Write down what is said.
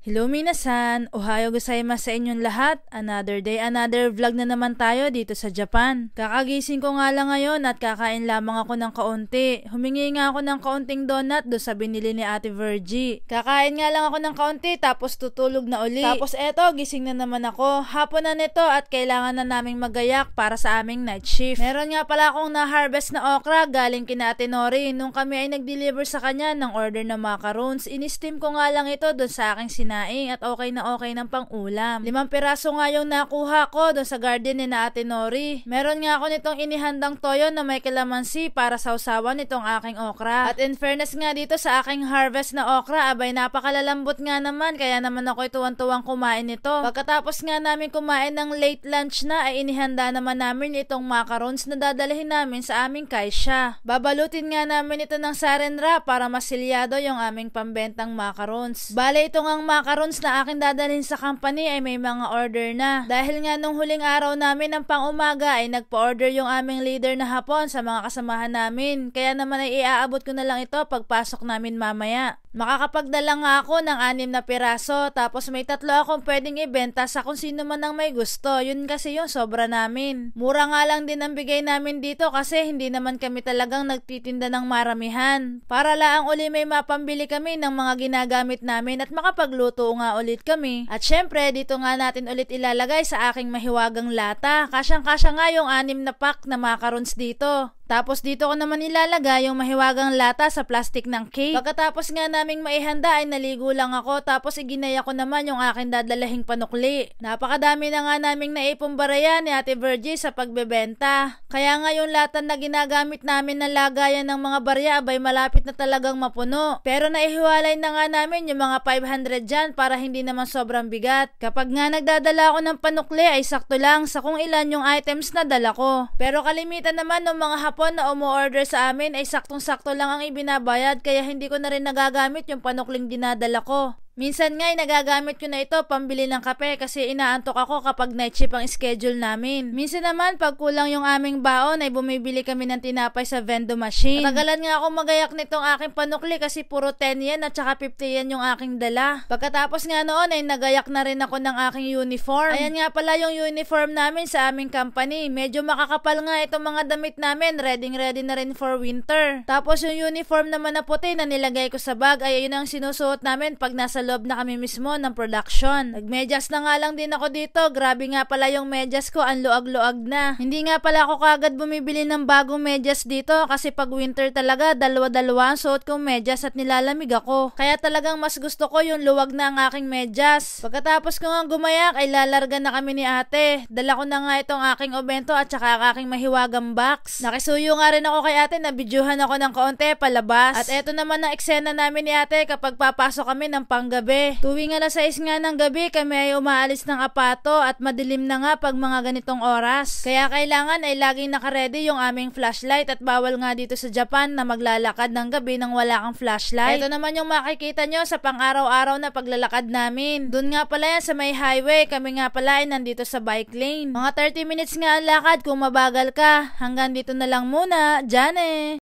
Hello minasan, ohayo gozaimasu sa inyong lahat. Another day, another vlog na naman tayo dito sa Japan. Kakagising ko nga lang ngayon at kakain lamang ako ng kaunti. Humingi nga ako ng kaunting donut do sa binili ni Ate Virgie. Kakain nga lang ako ng kaunti tapos tutulog na uli. Tapos eto, gising na naman ako. Hapon na nito at kailangan na naming magayak para sa aming night shift. Meron nga pala akong na-harvest na okra galing kina Ate Nori nung kami ay nag-deliver sa kanya ng order ng macarons. In-steam ko nga lang ito do sa aking sin naing at okay na okay ng pangulam. Limang piraso nga yung nakuha ko doon sa garden ni na Ate Nori. Meron nga ako nitong inihandang toyo na may kalamansi para sa usawan nitong aking okra. At in fairness nga dito sa aking harvest na okra, abay napakalalambot nga naman kaya naman ako tuwan-tuwang kumain nito. Pagkatapos nga namin kumain ng late lunch na ay inihanda naman namin itong macarons na dadalhin namin sa aming kaisya. Babalutin nga namin ito ng wrap para masilyado yung aming pambentang macarons. Bale ito ngang macarons mga karons na akin dadalhin sa company ay may mga order na. Dahil nga nung huling araw namin ng pang-umaga ay nagpa-order yung aming leader na hapon sa mga kasamahan namin. Kaya naman ay iaabot ko na lang ito pagpasok namin mamaya. Makakapagdala nga ako ng anim na piraso tapos may tatlo akong pwedeng ibenta sa kung sino man ang may gusto. Yun kasi yung sobra namin. Mura nga lang din ang bigay namin dito kasi hindi naman kami talagang nagtitinda ng maramihan. Para laang uli may mapambili kami ng mga ginagamit namin at makapagluto nga ulit kami. At syempre, dito nga natin ulit ilalagay sa aking mahiwagang lata. Kasyang-kasya nga yung anim na pack na macarons dito. Tapos dito ko naman ilalagay yung mahiwagang lata sa plastic ng cake. Pagkatapos nga naming maihanda ay naligo lang ako tapos iginaya ko naman yung akin dadalahing panukli. Napakadami na nga naming naipumbarayan ni Ate Virgie sa pagbebenta. Kaya nga yung lata na ginagamit namin na lagayan ng mga barya ay malapit na talagang mapuno. Pero naihiwalay na nga namin yung mga 500 dyan para hindi naman sobrang bigat. Kapag nga nagdadala ako ng panukli ay sakto lang sa kung ilan yung items na dala ko. Pero kalimitan naman ng mga hapon kahapon na umu-order sa amin ay saktong-sakto lang ang ibinabayad kaya hindi ko na rin nagagamit yung panukling dinadala ko. Minsan nga eh, nagagamit ko na ito pambili ng kape kasi inaantok ako kapag night shift ang schedule namin. Minsan naman pag kulang yung aming baon ay bumibili kami ng tinapay sa vendo machine. Natagalan nga ako magayak nitong aking panukli kasi puro 10 yen at saka 50 yen yung aking dala. Pagkatapos nga noon ay nagayak na rin ako ng aking uniform. Ayan nga pala yung uniform namin sa aming company. Medyo makakapal nga itong mga damit namin. Ready ready na rin for winter. Tapos yung uniform naman na puti na nilagay ko sa bag ay yun ang sinusuot namin pag nasa nasa loob na kami mismo ng production. Nagmedyas na nga lang din ako dito. Grabe nga pala yung medyas ko, ang luag-luag na. Hindi nga pala ako kagad bumibili ng bagong medyas dito kasi pag winter talaga, dalawa-dalawa ang suot kong medyas at nilalamig ako. Kaya talagang mas gusto ko yung luwag na ang aking medyas. Pagkatapos ko nga gumayak ay lalarga na kami ni ate. Dala ko na nga itong aking obento at saka ang aking mahiwagang box. Nakisuyo nga rin ako kay ate na videohan ako ng kaunti palabas. At eto naman ang eksena namin ni ate kapag papasok kami ng pang gabi. Tuwing alas 6 nga ng gabi, kami ay umaalis ng apato at madilim na nga pag mga ganitong oras. Kaya kailangan ay laging nakaredy yung aming flashlight at bawal nga dito sa Japan na maglalakad ng gabi nang wala kang flashlight. Ito naman yung makikita nyo sa pang-araw-araw na paglalakad namin. Doon nga pala yan sa may highway, kami nga pala ay nandito sa bike lane. Mga 30 minutes nga ang lakad kung mabagal ka. Hanggang dito na lang muna, Jane!